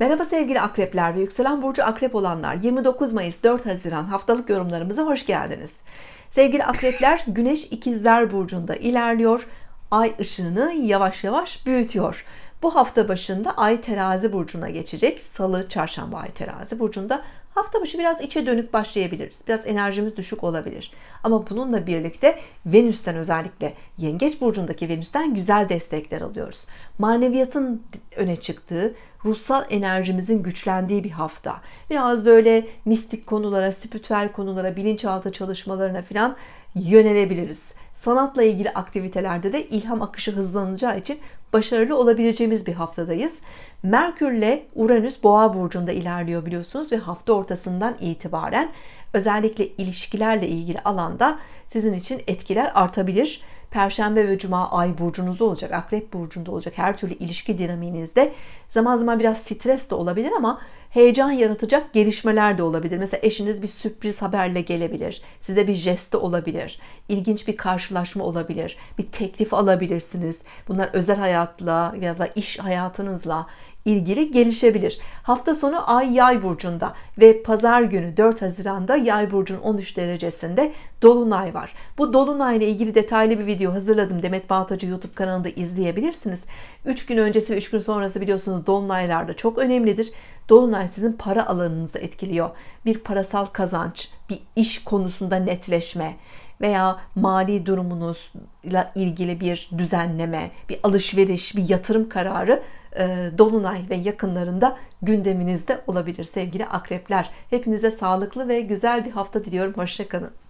Merhaba sevgili akrepler ve yükselen burcu akrep olanlar 29 Mayıs 4 Haziran haftalık yorumlarımıza hoş geldiniz. Sevgili akrepler güneş ikizler burcunda ilerliyor ay ışığını yavaş yavaş büyütüyor. Bu hafta başında Ay Terazi burcuna geçecek. Salı, çarşamba Ay Terazi burcunda hafta başı biraz içe dönük başlayabiliriz. Biraz enerjimiz düşük olabilir. Ama bununla birlikte Venüs'ten özellikle Yengeç burcundaki Venüs'ten güzel destekler alıyoruz. Maneviyatın öne çıktığı, ruhsal enerjimizin güçlendiği bir hafta. Biraz böyle mistik konulara, spiritüel konulara, bilinçaltı çalışmalarına falan yönelebiliriz. Sanatla ilgili aktivitelerde de ilham akışı hızlanacağı için başarılı olabileceğimiz bir haftadayız. Merkürle Uranüs Boğa burcunda ilerliyor biliyorsunuz ve hafta ortasından itibaren özellikle ilişkilerle ilgili alanda sizin için etkiler artabilir. Perşembe ve Cuma ay burcunuzda olacak, akrep burcunda olacak her türlü ilişki dinamiğinizde zaman zaman biraz stres de olabilir ama heyecan yaratacak gelişmeler de olabilir. Mesela eşiniz bir sürpriz haberle gelebilir, size bir jest olabilir, ilginç bir karşılaşma olabilir, bir teklif alabilirsiniz. Bunlar özel hayat hayatla ya da iş hayatınızla ilgili gelişebilir. Hafta sonu Ay Yay burcunda ve pazar günü 4 Haziran'da Yay burcun 13 derecesinde dolunay var. Bu dolunay ile ilgili detaylı bir video hazırladım. Demet Bağtacı YouTube kanalında izleyebilirsiniz. 3 gün öncesi ve 3 gün sonrası biliyorsunuz dolunaylarda çok önemlidir. Dolunay sizin para alanınızı etkiliyor. Bir parasal kazanç, bir iş konusunda netleşme, veya mali durumunuzla ilgili bir düzenleme, bir alışveriş, bir yatırım kararı e, Dolunay ve yakınlarında gündeminizde olabilir sevgili akrepler. Hepinize sağlıklı ve güzel bir hafta diliyorum. Hoşçakalın.